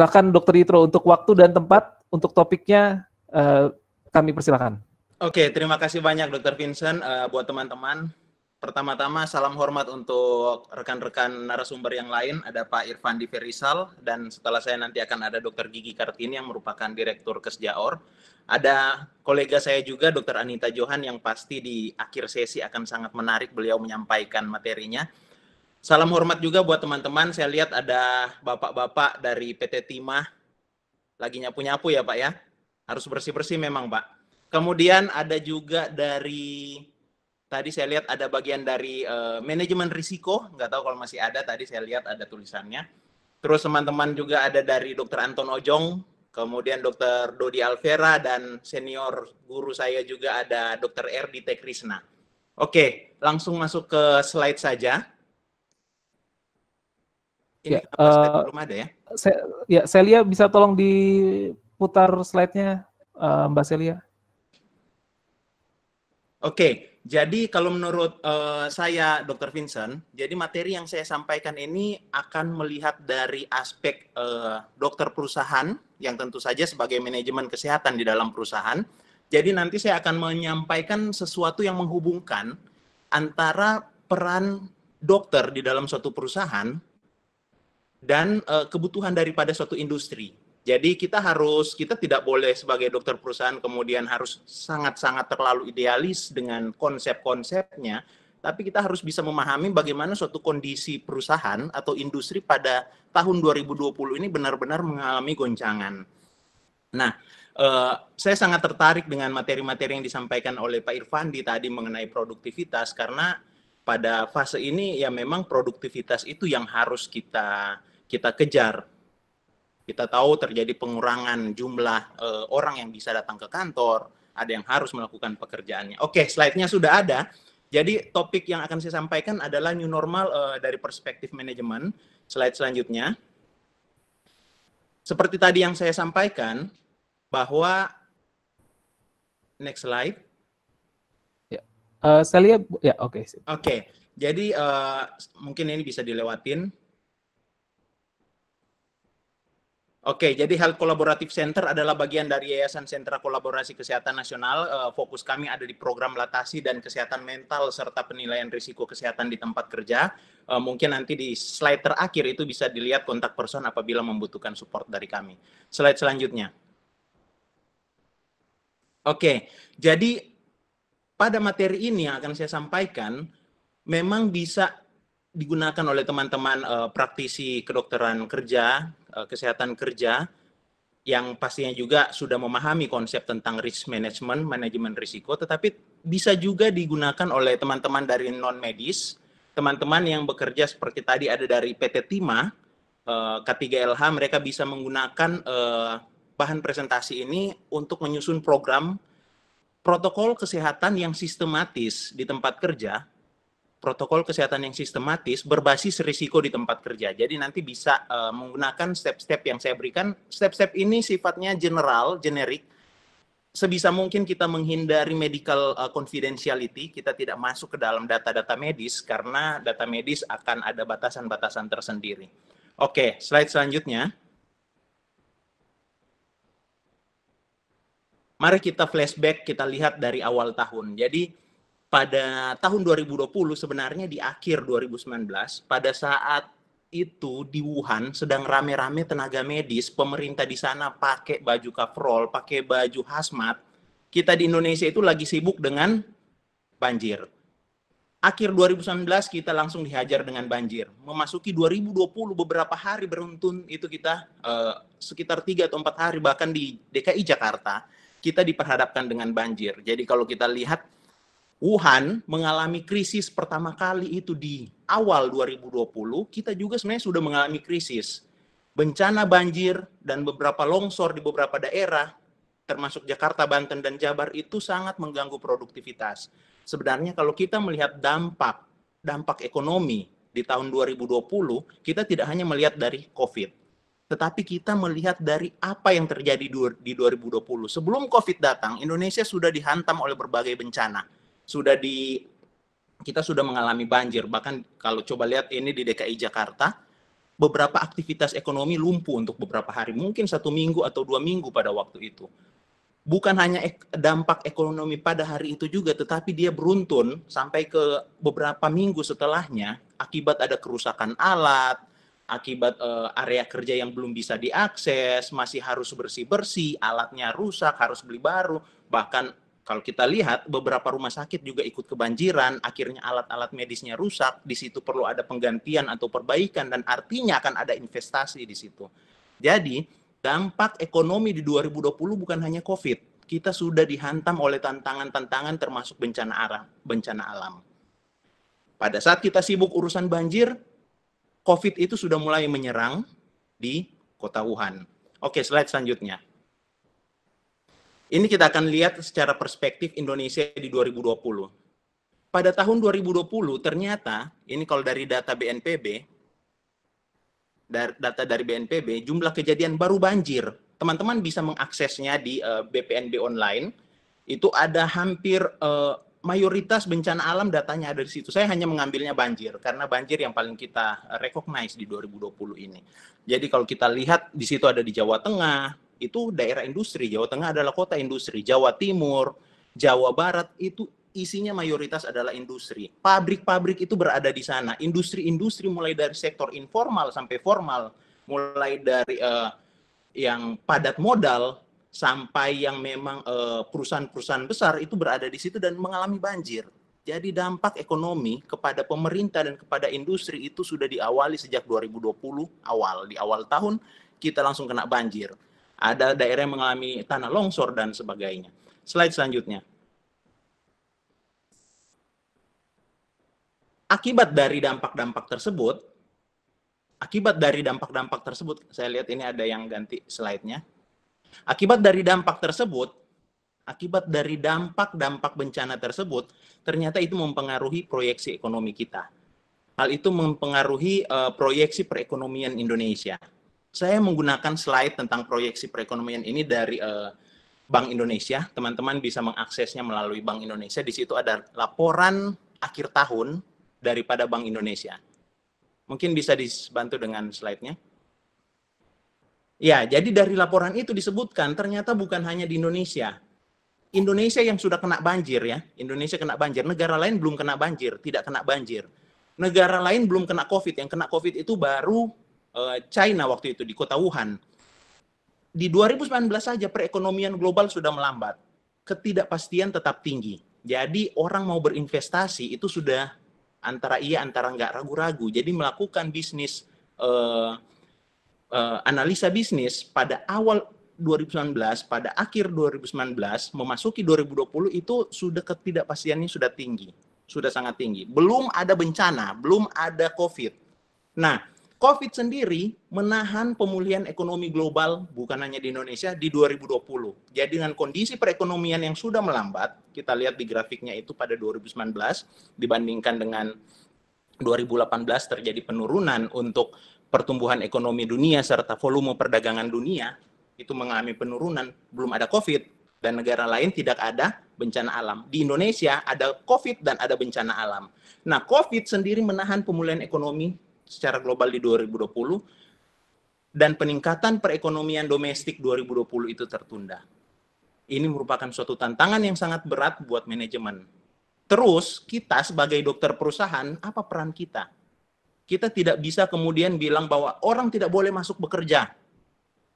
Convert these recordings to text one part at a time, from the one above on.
Silakan Dokter Yitro untuk waktu dan tempat untuk topiknya uh, kami persilakan. Oke, okay, terima kasih banyak Dokter Vincent uh, buat teman-teman. Pertama-tama salam hormat untuk rekan-rekan narasumber yang lain, ada Pak Irfan Ferisal dan setelah saya nanti akan ada Dokter Gigi Kartini yang merupakan Direktur Kesjaor. Ada kolega saya juga Dokter Anita Johan yang pasti di akhir sesi akan sangat menarik beliau menyampaikan materinya. Salam hormat juga buat teman-teman. Saya lihat ada bapak-bapak dari PT Timah lagi nyapu-nyapu ya Pak ya. Harus bersih-bersih memang Pak. Kemudian ada juga dari tadi saya lihat ada bagian dari uh, manajemen risiko. Nggak tahu kalau masih ada. Tadi saya lihat ada tulisannya. Terus teman-teman juga ada dari Dr. Anton Ojong, kemudian Dr. Dodi Alvera, dan senior guru saya juga ada Dr. Erdi Krishna. Oke, langsung masuk ke slide saja. Ini ya, uh, belum ada ya? Saya, ya, Celia bisa tolong diputar slide-nya, uh, Mbak Celia. Oke, jadi kalau menurut uh, saya, Dr. Vincent, jadi materi yang saya sampaikan ini akan melihat dari aspek uh, dokter perusahaan, yang tentu saja sebagai manajemen kesehatan di dalam perusahaan. Jadi nanti saya akan menyampaikan sesuatu yang menghubungkan antara peran dokter di dalam suatu perusahaan dan uh, kebutuhan daripada suatu industri. Jadi kita harus kita tidak boleh sebagai dokter perusahaan kemudian harus sangat-sangat terlalu idealis dengan konsep-konsepnya, tapi kita harus bisa memahami bagaimana suatu kondisi perusahaan atau industri pada tahun 2020 ini benar-benar mengalami goncangan. Nah, eh, saya sangat tertarik dengan materi-materi yang disampaikan oleh Pak Irfandi tadi mengenai produktivitas karena pada fase ini ya memang produktivitas itu yang harus kita kita kejar. Kita tahu terjadi pengurangan jumlah e, orang yang bisa datang ke kantor, ada yang harus melakukan pekerjaannya. Oke, slide-nya sudah ada. Jadi topik yang akan saya sampaikan adalah new normal e, dari perspektif manajemen. Slide selanjutnya. Seperti tadi yang saya sampaikan bahwa next slide. uh, saya lihat ya oke. Okay. Oke, okay. jadi uh, mungkin ini bisa dilewatin. Oke, jadi Health Collaborative Center adalah bagian dari Yayasan Sentra Kolaborasi Kesehatan Nasional. Eh, fokus kami ada di program latasi dan kesehatan mental serta penilaian risiko kesehatan di tempat kerja. Eh, mungkin nanti di slide terakhir itu bisa dilihat kontak person apabila membutuhkan support dari kami. Slide selanjutnya. Oke, jadi pada materi ini yang akan saya sampaikan, memang bisa digunakan oleh teman-teman uh, praktisi kedokteran kerja, uh, kesehatan kerja, yang pastinya juga sudah memahami konsep tentang risk management, manajemen risiko, tetapi bisa juga digunakan oleh teman-teman dari non-medis, teman-teman yang bekerja seperti tadi ada dari PT Timah, K3LH, eh, mereka bisa menggunakan bahan presentasi ini untuk menyusun program protokol kesehatan yang sistematis di tempat kerja protokol kesehatan yang sistematis berbasis risiko di tempat kerja. Jadi nanti bisa uh, menggunakan step-step yang saya berikan. Step-step ini sifatnya general, generik. Sebisa mungkin kita menghindari medical eh, confidentiality, kita tidak masuk ke dalam data-data medis karena data medis akan ada batasan-batasan tersendiri. Oke, slide selanjutnya. Mari kita flashback, kita lihat dari awal tahun. Jadi pada tahun 2020 sebenarnya di akhir 2019 pada saat itu di Wuhan sedang rame-rame tenaga medis, pemerintah di sana pakai baju kaprol, pakai baju hazmat. Kita di Indonesia itu lagi sibuk dengan banjir. Akhir 2019 kita langsung dihajar dengan banjir. Memasuki 2020 beberapa hari beruntun itu kita eh, sekitar tiga atau empat hari bahkan di DKI Jakarta kita diperhadapkan dengan banjir. Jadi kalau kita lihat Wuhan mengalami krisis pertama kali itu di awal 2020, kita juga sebenarnya sudah mengalami krisis. Bencana banjir dan beberapa longsor di beberapa daerah, termasuk Jakarta, Banten, dan Jabar itu sangat mengganggu produktivitas. Sebenarnya kalau kita melihat dampak, dampak ekonomi di tahun 2020, kita tidak hanya melihat dari COVID, tetapi kita melihat dari apa yang terjadi di 2020. Sebelum COVID datang, Indonesia sudah dihantam oleh berbagai bencana sudah di kita sudah mengalami banjir. Bahkan kalau coba lihat ini di DKI Jakarta, beberapa aktivitas ekonomi lumpuh untuk beberapa hari, mungkin satu minggu atau dua minggu pada waktu itu. Bukan hanya dampak ekonomi pada hari itu juga, tetapi dia beruntun sampai ke beberapa minggu setelahnya akibat ada kerusakan alat, akibat uh, area kerja yang belum bisa diakses, masih harus bersih-bersih, alatnya rusak, harus beli baru, bahkan kalau kita lihat beberapa rumah sakit juga ikut kebanjiran, akhirnya alat-alat medisnya rusak, di situ perlu ada penggantian atau perbaikan dan artinya akan ada investasi di situ. Jadi, dampak ekonomi di 2020 bukan hanya Covid. Kita sudah dihantam oleh tantangan-tantangan termasuk bencana alam, bencana alam. Pada saat kita sibuk urusan banjir, Covid itu sudah mulai menyerang di kota Wuhan. Oke, slide selanjutnya. Ini kita akan lihat secara perspektif Indonesia di 2020. Pada tahun 2020 ternyata ini kalau dari data BNPB data dari BNPB jumlah kejadian baru banjir. Teman-teman bisa mengaksesnya di BPNB eh, online. Itu ada hampir eh, mayoritas bencana alam datanya ada di situ. Saya hanya mengambilnya banjir karena banjir yang paling kita recognize di 2020 ini. Jadi kalau kita lihat di situ ada di Jawa Tengah, itu daerah industri. Jawa Tengah adalah kota industri. Jawa Timur, Jawa Barat itu isinya mayoritas adalah industri. Pabrik-pabrik itu berada di sana. Industri-industri mulai dari sektor informal sampai formal, mulai dari uh, yang padat modal sampai yang memang eh, perusahaan-perusahaan besar itu berada di situ dan mengalami banjir. Jadi dampak ekonomi kepada pemerintah dan kepada industri itu sudah diawali sejak 2020 awal. Di awal tahun kita langsung kena banjir ada daerah yang mengalami tanah longsor dan sebagainya. Slide selanjutnya. Akibat dari dampak-dampak tersebut, akibat dari dampak-dampak tersebut, saya lihat ini ada yang ganti slide-nya. Akibat dari dampak tersebut, akibat dari dampak-dampak bencana tersebut, ternyata itu mempengaruhi proyeksi ekonomi kita. Hal itu mempengaruhi uh, proyeksi perekonomian Indonesia saya menggunakan slide tentang proyeksi perekonomian ini dari uh, Bank Indonesia. Teman-teman bisa mengaksesnya melalui Bank Indonesia. Di situ ada laporan akhir tahun daripada Bank Indonesia. Mungkin bisa dibantu dengan slide-nya. Ya, jadi dari laporan itu disebutkan ternyata bukan hanya di Indonesia. Indonesia yang sudah kena banjir ya, Indonesia kena banjir, negara lain belum kena banjir, tidak kena banjir. Negara lain belum kena COVID, yang kena COVID itu baru Eh, China waktu itu di kota Wuhan. Di 2019 saja perekonomian global sudah melambat. Ketidakpastian tetap tinggi. Jadi orang mau berinvestasi itu sudah antara iya antara enggak ragu-ragu. Jadi melakukan bisnis uh, uh, analisa bisnis pada awal 2019 pada akhir 2019 memasuki 2020 itu sudah ketidakpastiannya sudah tinggi, sudah sangat tinggi. Belum ada bencana, belum ada Covid. Nah, COVID sendiri menahan pemulihan ekonomi global bukan hanya di Indonesia di 2020. Jadi dengan kondisi perekonomian yang sudah melambat, kita lihat di grafiknya itu pada 2019 dibandingkan dengan 2018 terjadi penurunan untuk pertumbuhan ekonomi dunia serta volume perdagangan dunia itu mengalami penurunan belum ada COVID dan negara lain tidak ada bencana alam. Di Indonesia ada COVID dan ada bencana alam. Nah, COVID sendiri menahan pemulihan ekonomi secara global di 2020 dan peningkatan perekonomian domestik 2020 itu tertunda. Ini merupakan suatu tantangan yang sangat berat buat manajemen. Terus, kita sebagai dokter perusahaan, apa peran kita? Kita tidak bisa kemudian bilang bahwa orang tidak boleh masuk bekerja.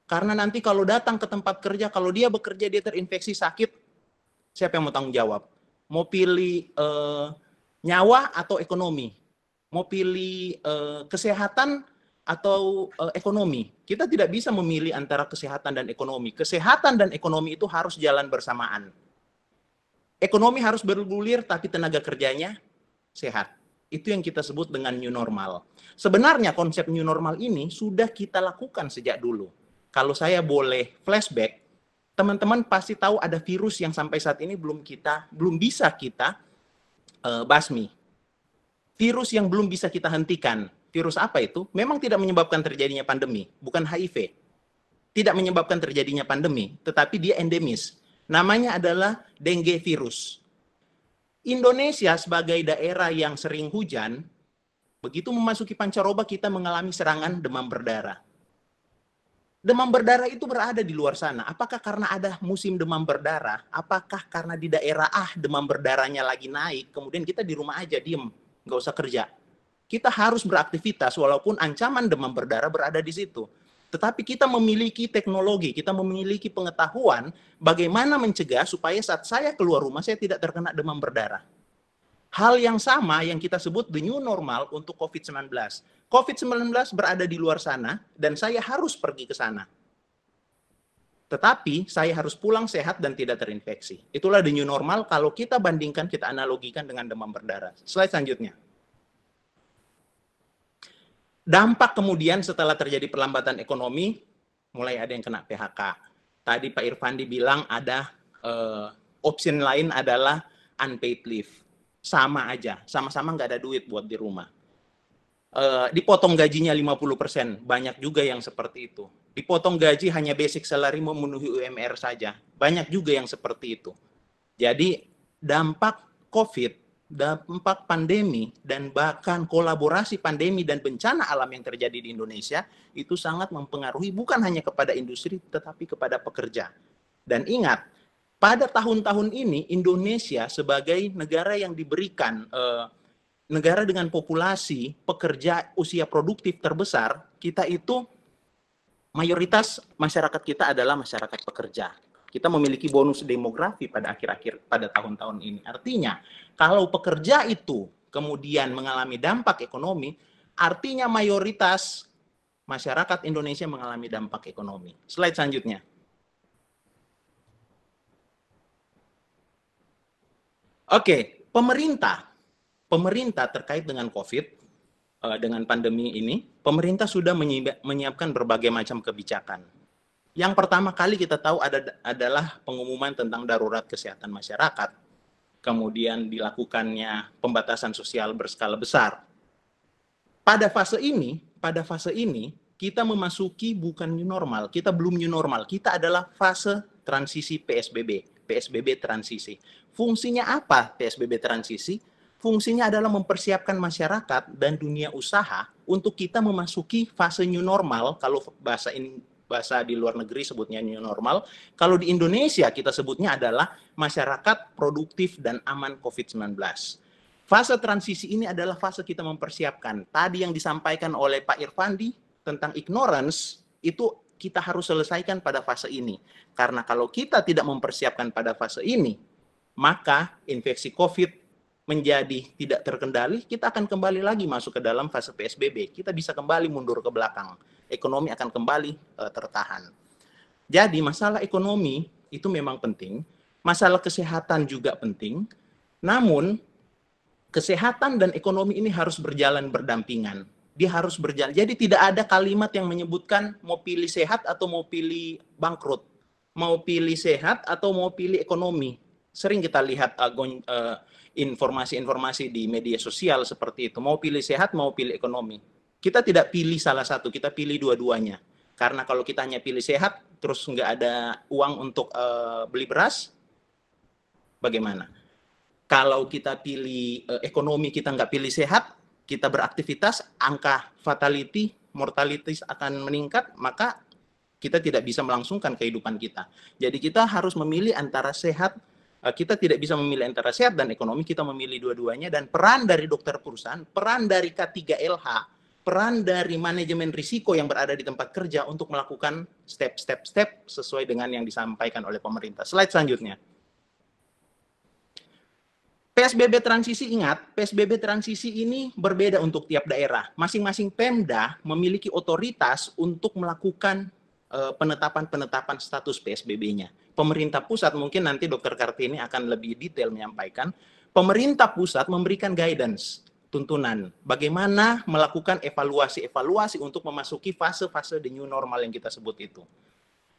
Karena nanti kalau datang ke tempat kerja, kalau dia bekerja dia terinfeksi sakit, siapa yang mau tanggung jawab? Mau pilih eh, nyawa atau ekonomi? mau pilih uh, kesehatan atau uh, ekonomi. Kita tidak bisa memilih antara kesehatan dan ekonomi. Kesehatan dan ekonomi itu harus jalan bersamaan. Ekonomi harus bergulir tapi tenaga kerjanya sehat. Itu yang kita sebut dengan new normal. Sebenarnya konsep new normal ini sudah kita lakukan sejak dulu. Kalau saya boleh flashback, teman-teman pasti tahu ada virus yang sampai saat ini belum kita belum bisa kita uh, basmi virus yang belum bisa kita hentikan. Virus apa itu? Memang tidak menyebabkan terjadinya pandemi, bukan HIV. Tidak menyebabkan terjadinya pandemi, tetapi dia endemis. Namanya adalah dengue virus. Indonesia sebagai daerah yang sering hujan, begitu memasuki pancaroba kita mengalami serangan demam berdarah. Demam berdarah itu berada di luar sana. Apakah karena ada musim demam berdarah? Apakah karena di daerah ah demam berdarahnya lagi naik? Kemudian kita di rumah aja diem nggak usah kerja. Kita harus beraktivitas walaupun ancaman demam berdarah berada di situ. Tetapi kita memiliki teknologi, kita memiliki pengetahuan bagaimana mencegah supaya saat saya keluar rumah saya tidak terkena demam berdarah. Hal yang sama yang kita sebut the new normal untuk COVID-19. COVID-19 berada di luar sana dan saya harus pergi ke sana. Tetapi saya harus pulang sehat dan tidak terinfeksi. Itulah the new normal kalau kita bandingkan, kita analogikan dengan demam berdarah. Slide selanjutnya. Dampak kemudian setelah terjadi perlambatan ekonomi, mulai ada yang kena PHK. Tadi Pak Irfandi bilang ada uh, eh, opsi lain adalah unpaid leave. Sama aja, sama-sama nggak ada duit buat di rumah. Eh, dipotong gajinya 50%, banyak juga yang seperti itu. Dipotong gaji hanya basic salary memenuhi UMR saja, banyak juga yang seperti itu. Jadi dampak COVID dampak pandemi dan bahkan kolaborasi pandemi dan bencana alam yang terjadi di Indonesia itu sangat mempengaruhi bukan hanya kepada industri tetapi kepada pekerja. Dan ingat, pada tahun-tahun ini Indonesia sebagai negara yang diberikan eh, negara dengan populasi pekerja usia produktif terbesar, kita itu mayoritas masyarakat kita adalah masyarakat pekerja. Kita memiliki bonus demografi pada akhir-akhir pada tahun-tahun ini. Artinya, kalau pekerja itu kemudian mengalami dampak ekonomi, artinya mayoritas masyarakat Indonesia mengalami dampak ekonomi. Slide selanjutnya. Oke, pemerintah pemerintah terkait dengan COVID, eh, dengan pandemi ini, pemerintah sudah menyiapkan berbagai macam kebijakan. Yang pertama kali kita tahu ada, adalah pengumuman tentang darurat kesehatan masyarakat, kemudian dilakukannya pembatasan sosial berskala besar. Pada fase ini, pada fase ini kita memasuki bukan new normal, kita belum new normal, kita adalah fase transisi PSBB, PSBB transisi. Fungsinya apa PSBB transisi? fungsinya adalah mempersiapkan masyarakat dan dunia usaha untuk kita memasuki fase new normal kalau bahasa ini bahasa di luar negeri sebutnya new normal. Kalau di Indonesia kita sebutnya adalah masyarakat produktif dan aman COVID-19. Fase transisi ini adalah fase kita mempersiapkan. Tadi yang disampaikan oleh Pak Irfandi tentang ignorance itu kita harus selesaikan pada fase ini. Karena kalau kita tidak mempersiapkan pada fase ini, maka infeksi COVID menjadi tidak terkendali, kita akan kembali lagi masuk ke dalam fase PSBB. Kita bisa kembali mundur ke belakang. Ekonomi akan kembali e, tertahan. Jadi masalah ekonomi itu memang penting, masalah kesehatan juga penting. Namun kesehatan dan ekonomi ini harus berjalan berdampingan. Dia harus berjalan. Jadi tidak ada kalimat yang menyebutkan mau pilih sehat atau mau pilih bangkrut, mau pilih sehat atau mau pilih ekonomi sering kita lihat eh, eh, informasi-informasi di media sosial seperti itu, mau pilih sehat, mau pilih ekonomi. Kita tidak pilih salah satu, kita pilih dua-duanya. Karena kalau kita hanya pilih sehat, terus nggak ada uang untuk uh, beli beras, bagaimana? Kalau kita pilih uh, ekonomi, kita nggak pilih sehat, kita beraktivitas, angka fatality, mortalitas akan meningkat, maka kita tidak bisa melangsungkan kehidupan kita. Jadi kita harus memilih antara sehat, Eh, kita tidak bisa memilih antara sehat dan ekonomi, kita memilih dua-duanya dan peran dari dokter perusahaan, peran dari K3LH, peran dari manajemen risiko yang berada di tempat kerja untuk melakukan step-step-step sesuai dengan yang disampaikan oleh pemerintah. Slide selanjutnya. PSBB transisi ingat, PSBB transisi ini berbeda untuk tiap daerah. Masing-masing Pemda memiliki otoritas untuk melakukan Eh, penetapan-penetapan status PSBB-nya. Pemerintah pusat mungkin nanti Dr. Kartini akan lebih detail menyampaikan, pemerintah pusat memberikan guidance, tuntunan bagaimana melakukan evaluasi-evaluasi untuk memasuki fase-fase the new normal yang kita sebut itu.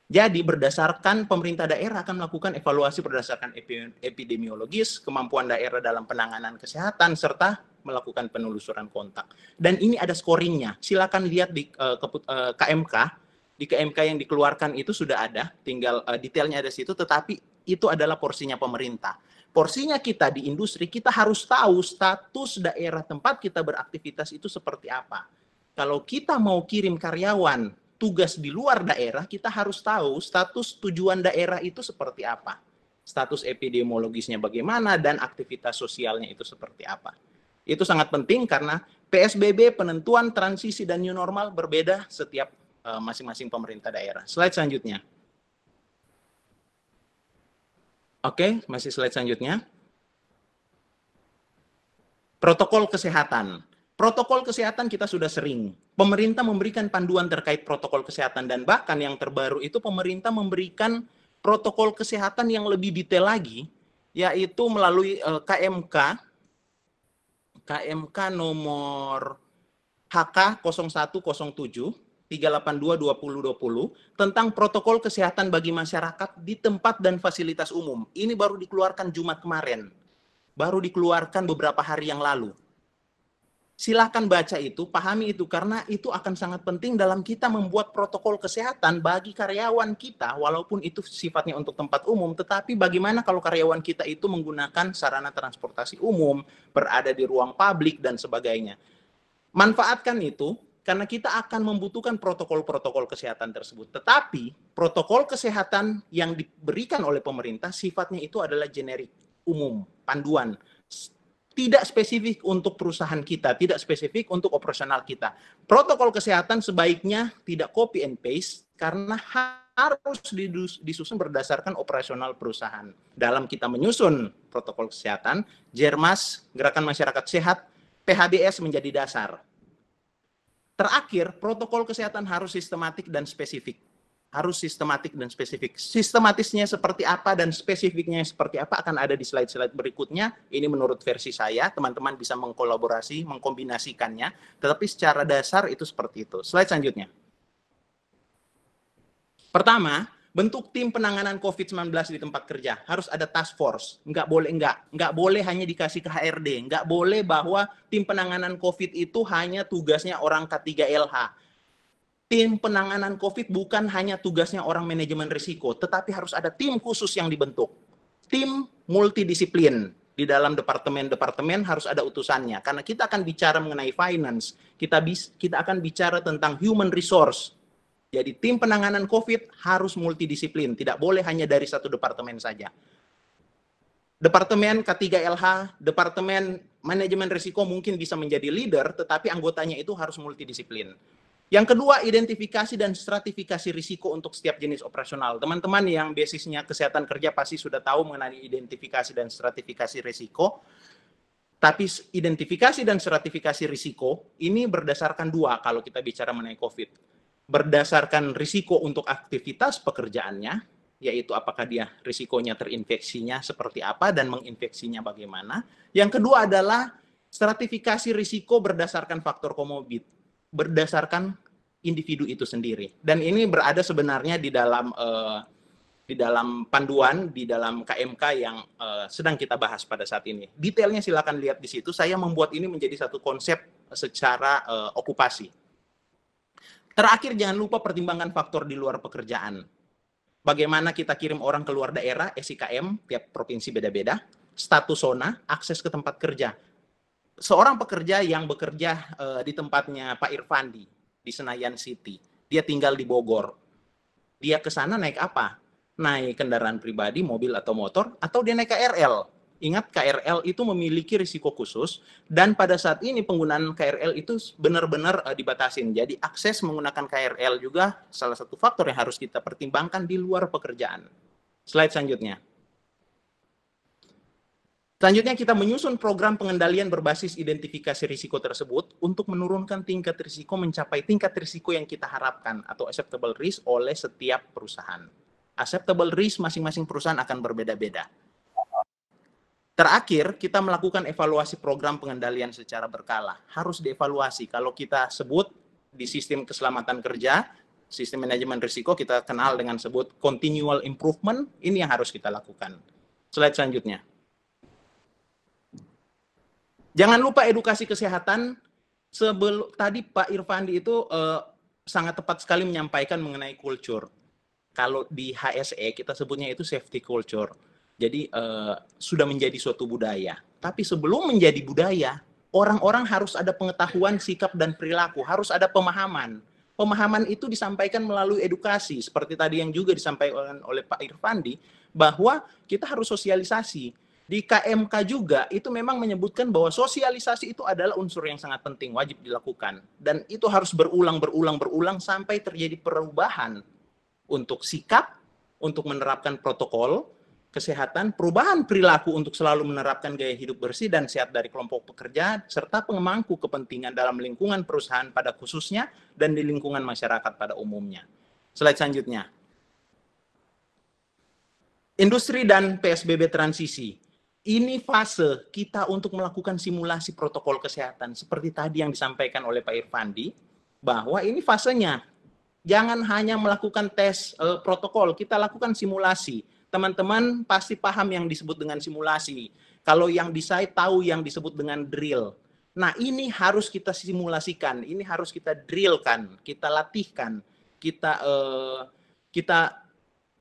Jadi berdasarkan pemerintah daerah akan melakukan evaluasi berdasarkan epidemiologis, kemampuan daerah dalam penanganan kesehatan, serta melakukan penelusuran kontak. Dan ini ada scoringnya. Silakan lihat di eh, KMK di KMK yang dikeluarkan itu sudah ada, tinggal uh, detailnya ada situ, tetapi itu adalah porsinya pemerintah. Porsinya kita di industri, kita harus tahu status daerah tempat kita beraktivitas itu seperti apa. Kalau kita mau kirim karyawan tugas di luar daerah, kita harus tahu status tujuan daerah itu seperti apa. Status epidemiologisnya bagaimana dan aktivitas sosialnya itu seperti apa. Itu sangat penting karena PSBB penentuan transisi dan new normal berbeda setiap Eh, masing-masing pemerintah daerah. Slide selanjutnya. Oke, masih slide selanjutnya. Protokol kesehatan. Protokol kesehatan kita sudah sering. Pemerintah memberikan panduan terkait protokol kesehatan dan bahkan yang terbaru itu pemerintah memberikan protokol kesehatan yang lebih detail lagi yaitu melalui eh, KMK KMK nomor HK 0107 382 2020 tentang protokol kesehatan bagi masyarakat di tempat dan fasilitas umum. Ini baru dikeluarkan Jumat kemarin. Baru dikeluarkan beberapa hari yang lalu. Silahkan baca itu, pahami itu, karena itu akan sangat penting dalam kita membuat protokol kesehatan bagi karyawan kita, walaupun itu sifatnya untuk tempat umum, tetapi bagaimana kalau karyawan kita itu menggunakan sarana transportasi umum, berada di ruang publik, dan sebagainya. Manfaatkan itu, karena kita akan membutuhkan protokol-protokol kesehatan tersebut. Tetapi protokol kesehatan yang diberikan oleh pemerintah sifatnya itu adalah generik, umum, panduan. Tidak spesifik untuk perusahaan kita, tidak spesifik untuk operasional kita. Protokol kesehatan sebaiknya tidak copy and paste karena harus disusun berdasarkan operasional perusahaan. Dalam kita menyusun protokol kesehatan, Jermas, Gerakan Masyarakat Sehat, PHBS menjadi dasar Terakhir, protokol kesehatan harus sistematik dan spesifik. Harus sistematik dan spesifik. Sistematisnya seperti apa dan spesifiknya seperti apa akan ada di slide-slide berikutnya. Ini menurut versi saya, teman-teman bisa mengkolaborasi, mengkombinasikannya. Tetapi secara dasar itu seperti itu. Slide selanjutnya. Pertama, bentuk tim penanganan COVID-19 di tempat kerja. Harus ada task force. Nggak boleh, nggak. Nggak boleh hanya dikasih ke HRD. Nggak boleh bahwa tim penanganan COVID itu hanya tugasnya orang K3LH. Tim penanganan COVID bukan hanya tugasnya orang manajemen risiko, tetapi harus ada tim khusus yang dibentuk. Tim multidisiplin di dalam departemen-departemen harus ada utusannya karena kita akan bicara mengenai finance, kita bis, kita akan bicara tentang human resource, jadi tim penanganan COVID harus multidisiplin, tidak boleh hanya dari satu departemen saja. Departemen K3LH, Departemen Manajemen Risiko mungkin bisa menjadi leader, tetapi anggotanya itu harus multidisiplin. Yang kedua, identifikasi dan stratifikasi risiko untuk setiap jenis operasional. Teman-teman yang basisnya kesehatan kerja pasti sudah tahu mengenai identifikasi dan stratifikasi risiko. Tapi identifikasi dan stratifikasi risiko ini berdasarkan dua kalau kita bicara mengenai COVID berdasarkan risiko untuk aktivitas pekerjaannya, yaitu apakah dia risikonya terinfeksinya seperti apa dan menginfeksinya bagaimana. Yang kedua adalah stratifikasi risiko berdasarkan faktor komorbid, berdasarkan individu itu sendiri. Dan ini berada sebenarnya di dalam eh, di dalam panduan di dalam KMK yang eh, sedang kita bahas pada saat ini. Detailnya silakan lihat di situ. Saya membuat ini menjadi satu konsep secara eh, okupasi Terakhir jangan lupa pertimbangkan faktor di luar pekerjaan. Bagaimana kita kirim orang ke luar daerah, SIKM, tiap provinsi beda-beda, status zona, akses ke tempat kerja. Seorang pekerja yang bekerja uh, di tempatnya Pak Irfandi di Senayan City, dia tinggal di Bogor. Dia ke sana naik apa? Naik kendaraan pribadi, mobil atau motor, atau dia naik KRL? Ingat KRL itu memiliki risiko khusus dan pada saat ini penggunaan KRL itu benar-benar uh, dibatasin. Jadi akses menggunakan KRL juga salah satu faktor yang harus kita pertimbangkan di luar pekerjaan. Slide selanjutnya. Selanjutnya kita menyusun program pengendalian berbasis identifikasi risiko tersebut untuk menurunkan tingkat risiko mencapai tingkat risiko yang kita harapkan atau acceptable risk oleh setiap perusahaan. Acceptable risk masing-masing perusahaan akan berbeda-beda Terakhir, kita melakukan evaluasi program pengendalian secara berkala. Harus dievaluasi. Kalau kita sebut di sistem keselamatan kerja, sistem manajemen risiko kita kenal dengan sebut continual improvement, ini yang harus kita lakukan. Slide selanjutnya. Jangan lupa edukasi kesehatan. Sebelum tadi Pak Irfandi itu eh, sangat tepat sekali menyampaikan mengenai culture. Kalau di HSE kita sebutnya itu safety culture jadi uh, sudah menjadi suatu budaya. Tapi sebelum menjadi budaya, orang-orang harus ada pengetahuan sikap dan perilaku, harus ada pemahaman. Pemahaman itu disampaikan melalui edukasi, seperti tadi yang juga disampaikan oleh Pak Irfandi, bahwa kita harus sosialisasi. Di KMK juga itu memang menyebutkan bahwa sosialisasi itu adalah unsur yang sangat penting, wajib dilakukan. Dan itu harus berulang, berulang, berulang sampai terjadi perubahan untuk sikap, untuk menerapkan protokol, kesehatan, perubahan perilaku untuk selalu menerapkan gaya hidup bersih dan sehat dari kelompok pekerja, serta pengemangku kepentingan dalam lingkungan perusahaan pada khususnya dan di lingkungan masyarakat pada umumnya. Slide selanjutnya. Industri dan PSBB transisi. Ini fase kita untuk melakukan simulasi protokol kesehatan seperti tadi yang disampaikan oleh Pak Irfandi bahwa ini fasenya. Jangan hanya melakukan tes e, protokol, kita lakukan simulasi teman-teman pasti paham yang disebut dengan simulasi. Kalau yang di saya tahu yang disebut dengan drill. Nah, ini harus kita simulasikan, ini harus kita drillkan, kita latihkan, kita eh, kita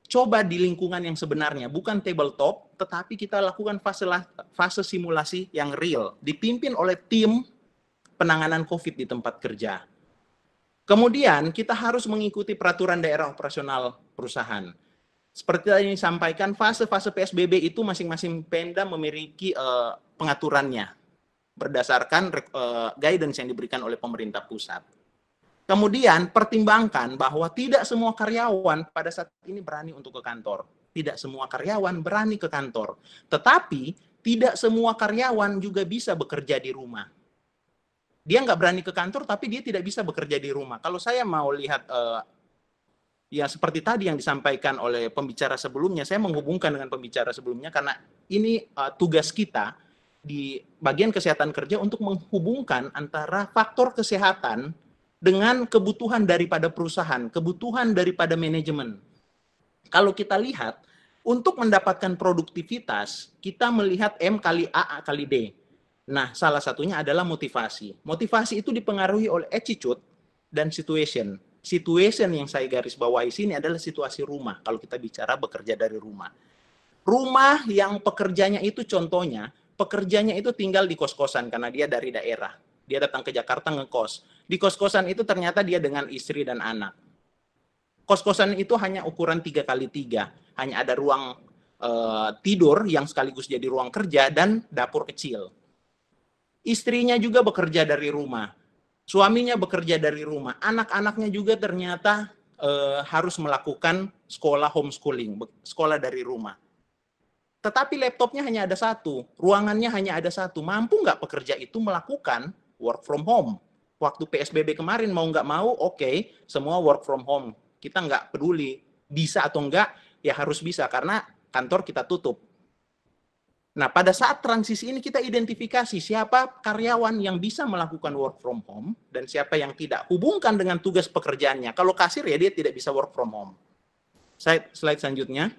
coba di lingkungan yang sebenarnya, bukan tabletop, tetapi kita lakukan fase fase simulasi yang real, dipimpin oleh tim penanganan COVID di tempat kerja. Kemudian kita harus mengikuti peraturan daerah operasional perusahaan. Seperti tadi yang disampaikan, fase-fase PSBB itu masing-masing Pemda memiliki uh, pengaturannya berdasarkan uh, guidance yang diberikan oleh pemerintah pusat. Kemudian pertimbangkan bahwa tidak semua karyawan pada saat ini berani untuk ke kantor. Tidak semua karyawan berani ke kantor. Tetapi tidak semua karyawan juga bisa bekerja di rumah. Dia nggak berani ke kantor, tapi dia tidak bisa bekerja di rumah. Kalau saya mau lihat uh, ya seperti tadi yang disampaikan oleh pembicara sebelumnya, saya menghubungkan dengan pembicara sebelumnya karena ini uh, tugas kita di bagian kesehatan kerja untuk menghubungkan antara faktor kesehatan dengan kebutuhan daripada perusahaan, kebutuhan daripada manajemen. Kalau kita lihat untuk mendapatkan produktivitas, kita melihat M kali A, A kali D. Nah, salah satunya adalah motivasi. Motivasi itu dipengaruhi oleh attitude dan situation situation yang saya garis bawahi sini adalah situasi rumah. Kalau kita bicara bekerja dari rumah. Rumah yang pekerjanya itu contohnya, pekerjanya itu tinggal di kos-kosan karena dia dari daerah. Dia datang ke Jakarta ngekos. Di kos-kosan itu ternyata dia dengan istri dan anak. Kos-kosan itu hanya ukuran tiga kali tiga, hanya ada ruang e, tidur yang sekaligus jadi ruang kerja dan dapur kecil. Istrinya juga bekerja dari rumah Suaminya bekerja dari rumah, anak-anaknya juga ternyata e, harus melakukan sekolah homeschooling, sekolah dari rumah. Tetapi laptopnya hanya ada satu, ruangannya hanya ada satu. Mampu nggak pekerja itu melakukan work from home? Waktu PSBB kemarin mau nggak mau, oke, okay, semua work from home. Kita nggak peduli bisa atau nggak, ya harus bisa karena kantor kita tutup Nah, pada saat transisi ini kita identifikasi siapa karyawan yang bisa melakukan work from home dan siapa yang tidak. Hubungkan dengan tugas pekerjaannya. Kalau kasir ya dia tidak bisa work from home. Slide, selanjutnya.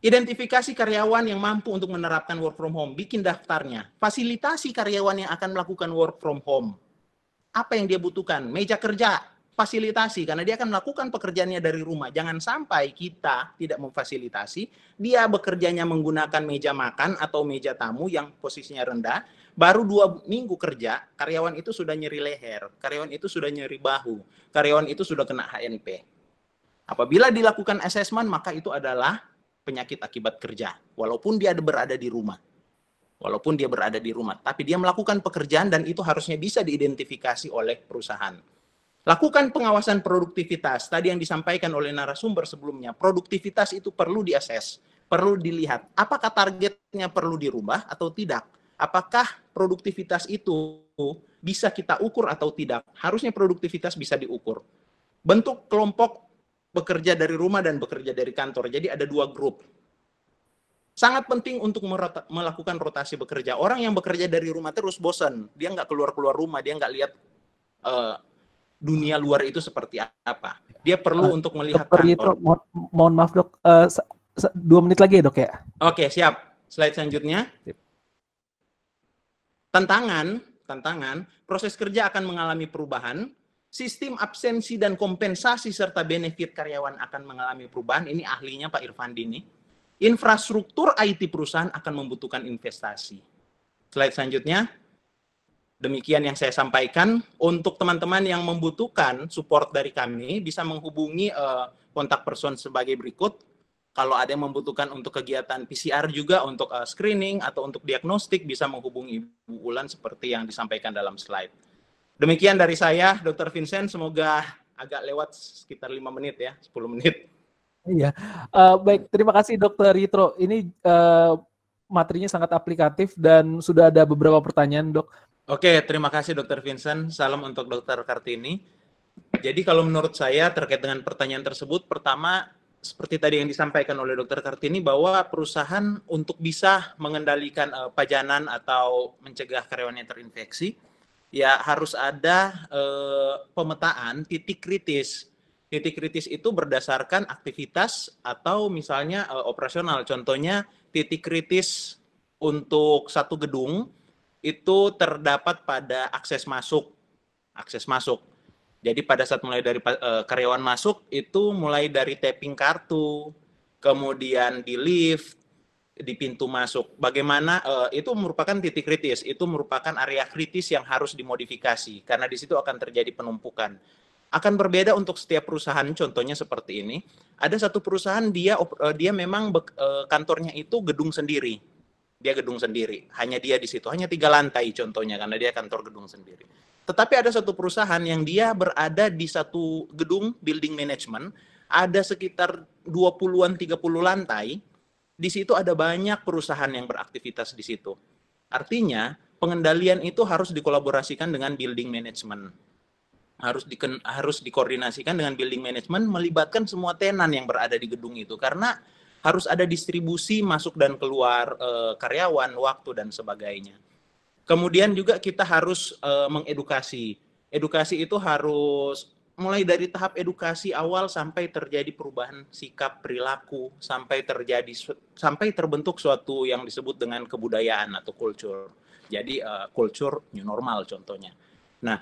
Identifikasi karyawan yang mampu untuk menerapkan work from home, bikin daftarnya. Fasilitasi karyawan yang akan melakukan work from home. Apa yang dia butuhkan? Meja kerja, fasilitasi karena dia akan melakukan pekerjaannya dari rumah. Jangan sampai kita tidak memfasilitasi, dia bekerjanya menggunakan meja makan atau meja tamu yang posisinya rendah, baru dua minggu kerja, karyawan itu sudah nyeri leher, karyawan itu sudah nyeri bahu, karyawan itu sudah kena HNP. Apabila dilakukan asesmen, maka itu adalah penyakit akibat kerja, walaupun dia berada di rumah. Walaupun dia berada di rumah, tapi dia melakukan pekerjaan dan itu harusnya bisa diidentifikasi oleh perusahaan. Lakukan pengawasan produktivitas. Tadi yang disampaikan oleh narasumber sebelumnya, produktivitas itu perlu diakses, perlu dilihat. Apakah targetnya perlu dirubah atau tidak? Apakah produktivitas itu bisa kita ukur atau tidak? Harusnya produktivitas bisa diukur. Bentuk kelompok bekerja dari rumah dan bekerja dari kantor. Jadi ada dua grup. Sangat penting untuk merota melakukan rotasi bekerja. Orang yang bekerja dari rumah terus bosan. Dia nggak keluar-keluar rumah, dia nggak lihat uh, dunia luar itu seperti apa. Dia perlu uh, untuk melihat dokter kantor. Itu, mohon, maaf dok, uh, dua menit lagi ya dok ya. Oke okay, siap. Slide selanjutnya. Tantangan, tantangan, proses kerja akan mengalami perubahan. Sistem absensi dan kompensasi serta benefit karyawan akan mengalami perubahan. Ini ahlinya Pak Irfan Dini. Infrastruktur IT perusahaan akan membutuhkan investasi. Slide selanjutnya Demikian yang saya sampaikan. Untuk teman-teman yang membutuhkan support dari kami, bisa menghubungi uh, kontak person sebagai berikut. Kalau ada yang membutuhkan untuk kegiatan PCR juga, untuk uh, screening atau untuk diagnostik, bisa menghubungi Ibu Ulan seperti yang disampaikan dalam slide. Demikian dari saya, Dr. Vincent. Semoga agak lewat sekitar lima menit ya, 10 menit. Iya, uh, baik. Terima kasih Dr. Ritro. Ini uh, materinya sangat aplikatif dan sudah ada beberapa pertanyaan dok. Oke, terima kasih Dokter Vincent. Salam untuk Dokter Kartini. Jadi kalau menurut saya terkait dengan pertanyaan tersebut, pertama seperti tadi yang disampaikan oleh Dokter Kartini bahwa perusahaan untuk bisa mengendalikan uh, pajanan atau mencegah karyawannya terinfeksi, ya harus ada uh, pemetaan titik kritis. Titik kritis itu berdasarkan aktivitas atau misalnya uh, operasional. Contohnya titik kritis untuk satu gedung itu terdapat pada akses masuk. Akses masuk. Jadi pada saat mulai dari e, karyawan masuk itu mulai dari tapping kartu, kemudian di lift, di pintu masuk. Bagaimana e, itu merupakan titik kritis, itu merupakan area kritis yang harus dimodifikasi karena di situ akan terjadi penumpukan. Akan berbeda untuk setiap perusahaan. Contohnya seperti ini, ada satu perusahaan dia eh, dia memang kantornya itu gedung sendiri dia gedung sendiri. Hanya dia di situ, hanya tiga lantai contohnya karena dia kantor gedung sendiri. Tetapi ada satu perusahaan yang dia berada di satu gedung building management, ada sekitar 20-an 30 lantai. Di situ ada banyak perusahaan yang beraktivitas di situ. Artinya, pengendalian itu harus dikolaborasikan dengan building management. Harus di, harus dikoordinasikan dengan building management melibatkan semua tenan yang berada di gedung itu karena harus ada distribusi masuk dan keluar e, karyawan, waktu dan sebagainya. Kemudian juga kita harus e, mengedukasi. Edukasi itu harus mulai dari tahap edukasi awal sampai terjadi perubahan sikap perilaku, sampai terjadi sampai terbentuk suatu yang disebut dengan kebudayaan atau culture. Jadi e, culture new normal contohnya. Nah,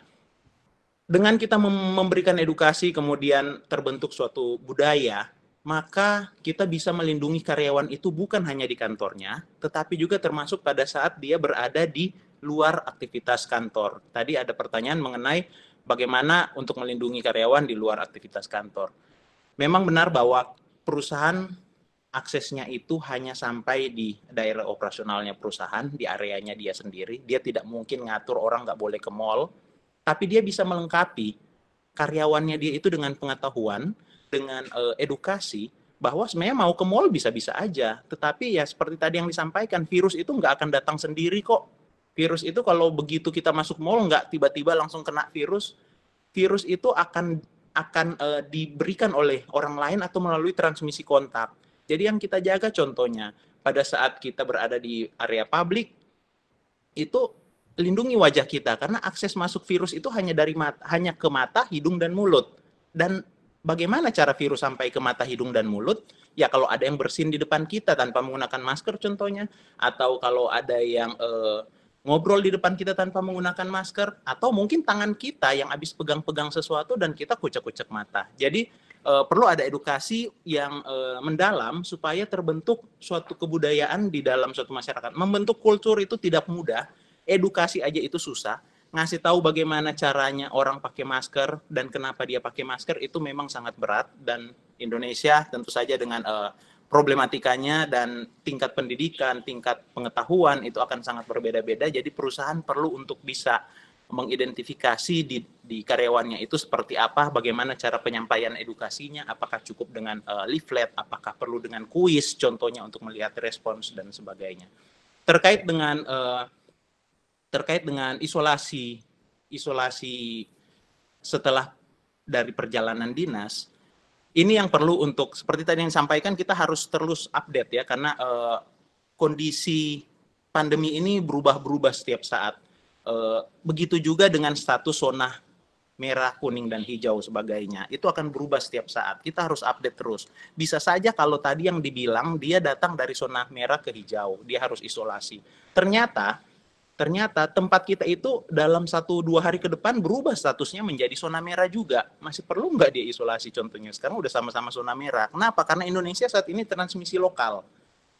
dengan kita memberikan edukasi kemudian terbentuk suatu budaya, maka kita bisa melindungi karyawan itu bukan hanya di kantornya, tetapi juga termasuk pada saat dia berada di luar aktivitas kantor. Tadi ada pertanyaan mengenai bagaimana untuk melindungi karyawan di luar aktivitas kantor. Memang benar bahwa perusahaan aksesnya itu hanya sampai di daerah operasionalnya perusahaan, di areanya dia sendiri. Dia tidak mungkin ngatur orang nggak boleh ke mall, tapi dia bisa melengkapi karyawannya dia itu dengan pengetahuan dengan uh, edukasi bahwa sebenarnya mau ke mall bisa-bisa aja. Tetapi ya seperti tadi yang disampaikan, virus itu nggak akan datang sendiri kok. Virus itu kalau begitu kita masuk mall nggak tiba-tiba langsung kena virus. Virus itu akan akan e, diberikan oleh orang lain atau melalui transmisi kontak. Jadi yang kita jaga contohnya pada saat kita berada di area publik itu lindungi wajah kita karena akses masuk virus itu hanya dari hanya ke mata, hidung dan mulut. Dan bagaimana cara virus sampai ke mata, hidung, dan mulut? Ya kalau ada yang bersin di depan kita tanpa menggunakan masker contohnya, atau kalau ada yang eh, ngobrol di depan kita tanpa menggunakan masker, atau mungkin tangan kita yang habis pegang-pegang sesuatu dan kita kucek-kucek mata. Jadi eh, perlu ada edukasi yang eh, mendalam supaya terbentuk suatu kebudayaan di dalam suatu masyarakat. Membentuk kultur itu tidak mudah, edukasi aja itu susah ngasih tahu bagaimana caranya orang pakai masker dan kenapa dia pakai masker itu memang sangat berat dan Indonesia tentu saja dengan uh, problematikanya dan tingkat pendidikan, tingkat pengetahuan itu akan sangat berbeda-beda. Jadi perusahaan perlu untuk bisa mengidentifikasi di, di karyawannya itu seperti apa, bagaimana cara penyampaian edukasinya, apakah cukup dengan uh, leaflet, apakah perlu dengan kuis, contohnya untuk melihat respons dan sebagainya. Terkait dengan uh, terkait dengan isolasi isolasi setelah dari perjalanan dinas ini yang perlu untuk seperti tadi yang disampaikan kita harus terus update ya karena uh, kondisi pandemi ini berubah-berubah setiap saat. Uh, begitu juga dengan status zona merah, kuning dan hijau sebagainya. Itu akan berubah setiap saat. Kita harus update terus. Bisa saja kalau tadi yang dibilang dia datang dari zona merah ke hijau, dia harus isolasi. Ternyata ternyata tempat kita itu dalam satu dua hari ke depan berubah statusnya menjadi zona merah juga. Masih perlu nggak dia isolasi contohnya? Sekarang udah sama-sama zona merah. Kenapa? Karena Indonesia saat ini transmisi lokal.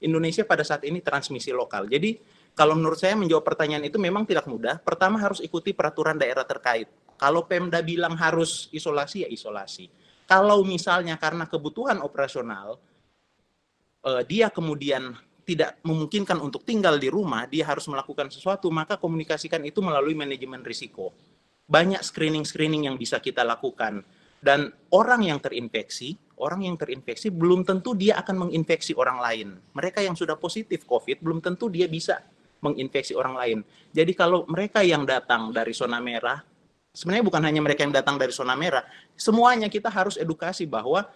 Indonesia pada saat ini transmisi lokal. Jadi kalau menurut saya menjawab pertanyaan itu memang tidak mudah. Pertama harus ikuti peraturan daerah terkait. Kalau Pemda bilang harus isolasi ya isolasi. Kalau misalnya karena kebutuhan operasional eh, dia kemudian tidak memungkinkan untuk tinggal di rumah, dia harus melakukan sesuatu, maka komunikasikan itu melalui manajemen risiko. Banyak screening-screening yang bisa kita lakukan. Dan orang yang terinfeksi, orang yang terinfeksi belum tentu dia akan menginfeksi orang lain. Mereka yang sudah positif COVID belum tentu dia bisa menginfeksi orang lain. Jadi kalau mereka yang datang dari zona merah, sebenarnya bukan hanya mereka yang datang dari zona merah, semuanya kita harus edukasi bahwa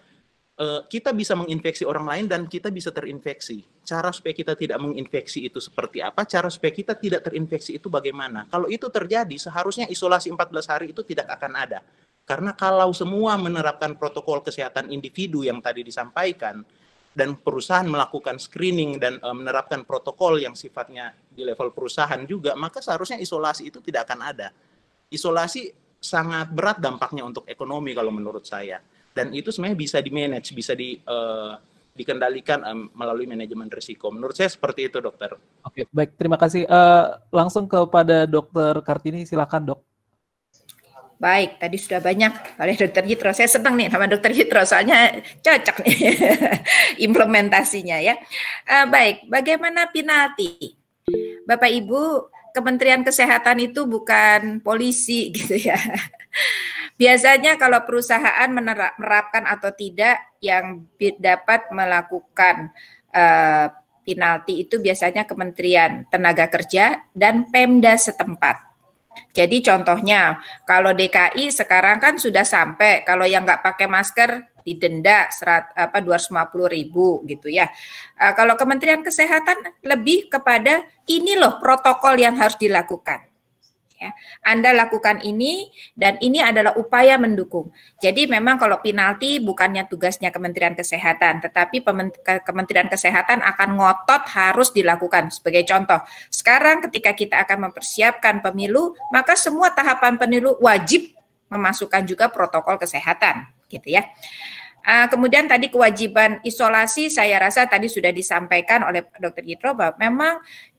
Eh, kita bisa menginfeksi orang lain dan kita bisa terinfeksi. Cara supaya kita tidak menginfeksi itu seperti apa? Cara supaya kita tidak terinfeksi itu bagaimana? Kalau itu terjadi, seharusnya isolasi 14 hari itu tidak akan ada. Karena kalau semua menerapkan protokol kesehatan individu yang tadi disampaikan dan perusahaan melakukan screening dan eh, menerapkan protokol yang sifatnya di level perusahaan juga, maka seharusnya isolasi itu tidak akan ada. Isolasi sangat berat dampaknya untuk ekonomi kalau menurut saya dan itu sebenarnya bisa di manage bisa di uh, dikendalikan um, melalui manajemen risiko. Menurut saya seperti itu, dokter. Oke, okay, baik. Terima kasih. Uh, langsung kepada dokter Kartini, silakan dok. Baik, tadi sudah banyak oleh dokter Hitro. Saya senang nih sama dokter Hitro, soalnya cocok nih implementasinya ya. Uh, baik, bagaimana penalti? Bapak Ibu, Kementerian Kesehatan itu bukan polisi gitu ya. Biasanya kalau perusahaan menerapkan atau tidak yang dapat melakukan uh, penalti itu biasanya Kementerian Tenaga Kerja dan Pemda setempat. Jadi contohnya kalau DKI sekarang kan sudah sampai kalau yang nggak pakai masker didenda serat apa 250 ribu gitu ya. Uh, kalau Kementerian Kesehatan lebih kepada ini loh protokol yang harus dilakukan. Ya. Anda lakukan ini dan ini adalah upaya mendukung. Jadi memang kalau penalti bukannya tugasnya Kementerian Kesehatan, tetapi Kementerian Kesehatan akan ngotot harus dilakukan. Sebagai contoh, sekarang ketika kita akan mempersiapkan pemilu, maka semua tahapan pemilu wajib memasukkan juga protokol kesehatan, gitu ya. Ah, kemudian tadi kewajiban isolasi saya rasa tadi sudah disampaikan oleh Dr. Yitro bahwa memang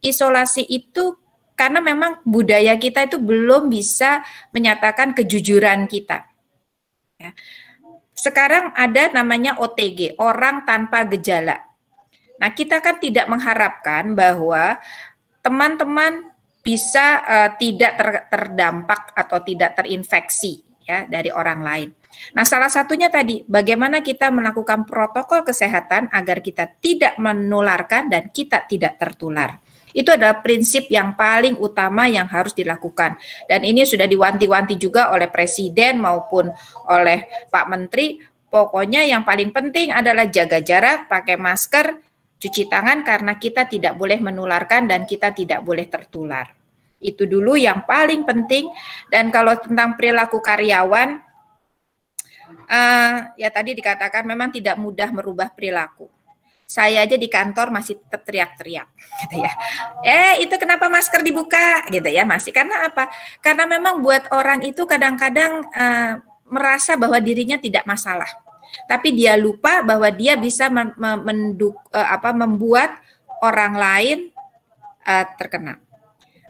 isolasi itu karena memang budaya kita itu belum bisa menyatakan kejujuran kita. Ya. Sekarang ada namanya OTG, orang tanpa gejala. Nah, kita kan tidak mengharapkan bahwa teman-teman bisa uh, tidak ter terdampak atau tidak terinfeksi ya dari orang lain. Nah, salah satunya tadi bagaimana kita melakukan protokol kesehatan agar kita tidak menularkan dan kita tidak tertular. Itu adalah prinsip yang paling utama yang harus dilakukan. Dan ini sudah diwanti-wanti juga oleh Presiden maupun oleh Pak Menteri. Pokoknya yang paling penting adalah jaga jarak, pakai masker, cuci tangan karena kita tidak boleh menularkan dan kita tidak boleh tertular. Itu dulu yang paling penting. Dan kalau tentang perilaku karyawan, uh, ya tadi dikatakan memang tidak mudah merubah perilaku saya aja di kantor masih tetap teriak-teriak gitu ya. Oh. Eh, itu kenapa masker dibuka gitu ya, masih karena apa? Karena memang buat orang itu kadang-kadang e, merasa bahwa dirinya tidak masalah. Tapi dia lupa bahwa dia bisa menduk, e, apa membuat orang lain e, terkena.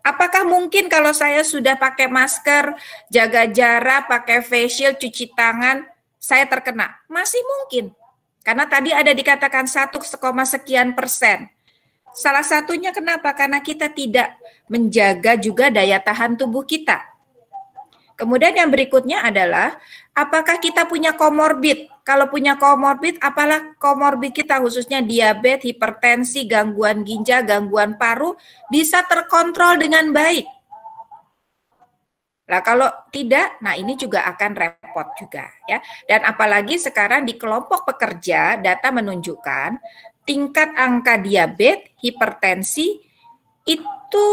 Apakah mungkin kalau saya sudah pakai masker, jaga jarak, pakai facial, cuci tangan, saya terkena? Masih mungkin. Karena tadi ada dikatakan satu sekoma sekian persen. Salah satunya kenapa? Karena kita tidak menjaga juga daya tahan tubuh kita. Kemudian yang berikutnya adalah apakah kita punya komorbid? Kalau punya komorbid, apalah komorbid kita khususnya diabetes, hipertensi, gangguan ginjal, gangguan paru bisa terkontrol dengan baik. Nah, kalau tidak, nah ini juga akan repot juga ya. Dan apalagi sekarang di kelompok pekerja data menunjukkan tingkat angka diabetes, hipertensi itu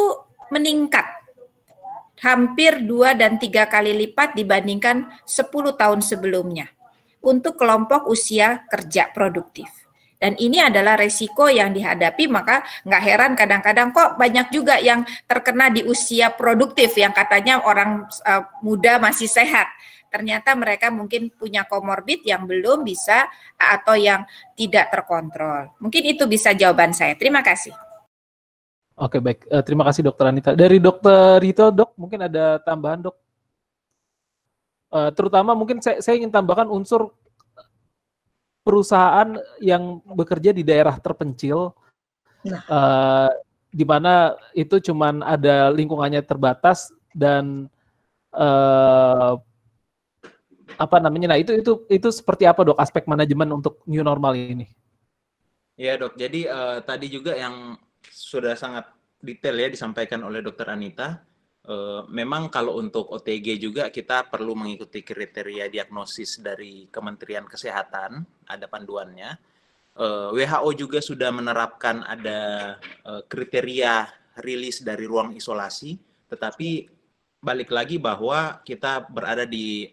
meningkat hampir dua dan tiga kali lipat dibandingkan 10 tahun sebelumnya untuk kelompok usia kerja produktif. Dan ini adalah resiko yang dihadapi, maka nggak heran kadang-kadang kok banyak juga yang terkena di usia produktif yang katanya orang uh, muda masih sehat ternyata mereka mungkin punya komorbid yang belum bisa atau yang tidak terkontrol. Mungkin itu bisa jawaban saya. Terima kasih. Oke baik, eh, terima kasih dokter Anita. Dari dokter Rito dok, mungkin ada tambahan dok. Eh, terutama mungkin saya, saya ingin tambahkan unsur perusahaan yang bekerja di daerah terpencil, nah. uh, di mana itu cuman ada lingkungannya terbatas dan uh, apa namanya? Nah itu itu itu seperti apa dok aspek manajemen untuk new normal ini? Ya dok, jadi uh, tadi juga yang sudah sangat detail ya disampaikan oleh dokter Anita Eh, memang kalau untuk OTG juga kita perlu mengikuti kriteria diagnosis dari Kementerian Kesehatan, ada panduannya. Eh, WHO juga sudah menerapkan ada eh, kriteria rilis dari ruang isolasi, tetapi balik lagi bahwa kita berada di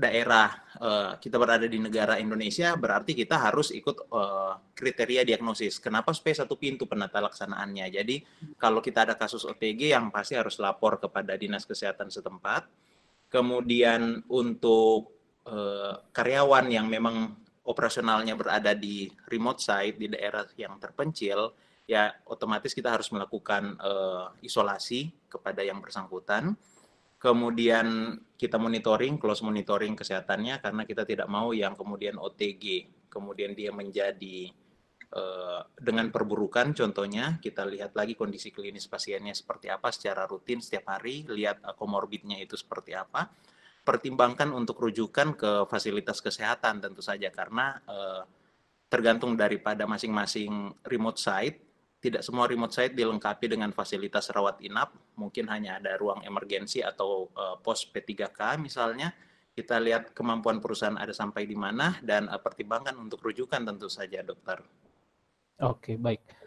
daerah uh, kita berada di negara Indonesia berarti kita harus ikut uh, kriteria diagnosis. Kenapa supaya satu pintu penata laksanaannya? Jadi kalau kita ada kasus OTG yang pasti harus lapor kepada dinas kesehatan setempat. Kemudian untuk uh, karyawan yang memang operasionalnya berada di remote site di daerah yang terpencil, ya otomatis kita harus melakukan uh, isolasi kepada yang bersangkutan kemudian kita monitoring, close monitoring kesehatannya karena kita tidak mau yang kemudian OTG, kemudian dia menjadi uh, dengan perburukan contohnya kita lihat lagi kondisi klinis pasiennya seperti apa secara rutin setiap hari, lihat komorbidnya itu seperti apa. Pertimbangkan untuk rujukan ke fasilitas kesehatan tentu saja karena uh, tergantung daripada masing-masing remote site tidak semua remote site dilengkapi dengan fasilitas rawat inap, mungkin hanya ada ruang emergensi atau uh, pos P3K misalnya. Kita lihat kemampuan perusahaan ada sampai di mana dan uh, pertimbangkan untuk rujukan tentu saja, dokter. Oke, okay, baik. Oke,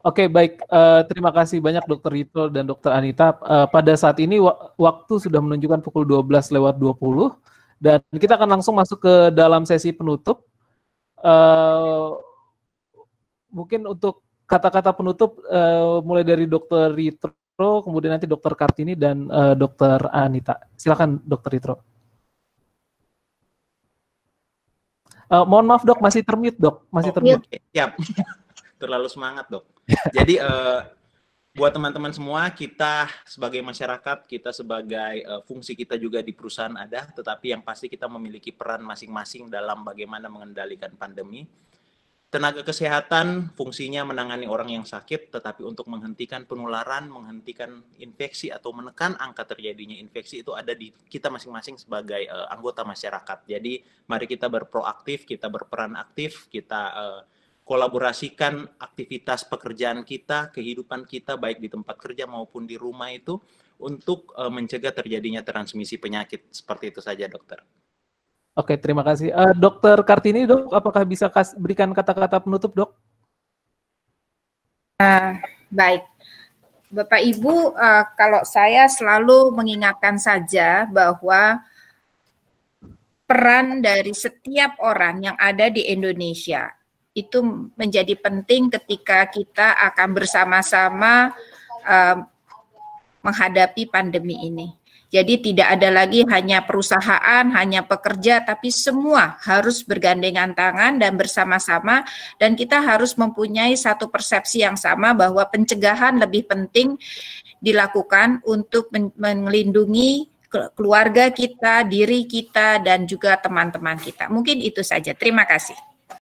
okay, baik. Uh, terima kasih banyak Dokter Rito dan Dokter Anita. Uh, pada saat ini wa waktu sudah menunjukkan pukul 12 lewat 20 dan kita akan langsung masuk ke dalam sesi penutup. Uh, mungkin untuk kata-kata penutup uh, mulai dari Dokter Ritro, kemudian nanti Dokter Kartini dan uh, Dokter Anita. Silakan Dokter Ritro. Uh, eh, mohon maaf dok, masih termute dok, masih oh, termute. Okay. Siap, terlalu semangat dok. Jadi uh, buat teman-teman semua, kita sebagai masyarakat, kita sebagai uh, fungsi kita juga di perusahaan ada, tetapi yang pasti kita memiliki peran masing-masing dalam bagaimana mengendalikan pandemi Tenaga kesehatan fungsinya menangani orang yang sakit, tetapi untuk menghentikan penularan, menghentikan infeksi atau menekan angka terjadinya infeksi itu ada di kita masing-masing sebagai uh, anggota masyarakat. Jadi mari kita berproaktif, kita berperan aktif, kita uh, kolaborasikan aktivitas pekerjaan kita, kehidupan kita baik di tempat kerja maupun di rumah itu untuk uh, mencegah terjadinya transmisi penyakit. Seperti itu saja, dokter. Oke, terima kasih. Uh, Dokter Kartini, dok, apakah bisa kas berikan kata-kata penutup, dok? Uh, baik, Bapak Ibu, uh, kalau saya selalu mengingatkan saja bahwa peran dari setiap orang yang ada di Indonesia itu menjadi penting ketika kita akan bersama-sama uh, menghadapi pandemi ini. Jadi tidak ada lagi hanya perusahaan, hanya pekerja, tapi semua harus bergandengan tangan dan bersama-sama dan kita harus mempunyai satu persepsi yang sama bahwa pencegahan lebih penting dilakukan untuk melindungi keluarga kita, diri kita, dan juga teman-teman kita. Mungkin itu saja. Terima kasih.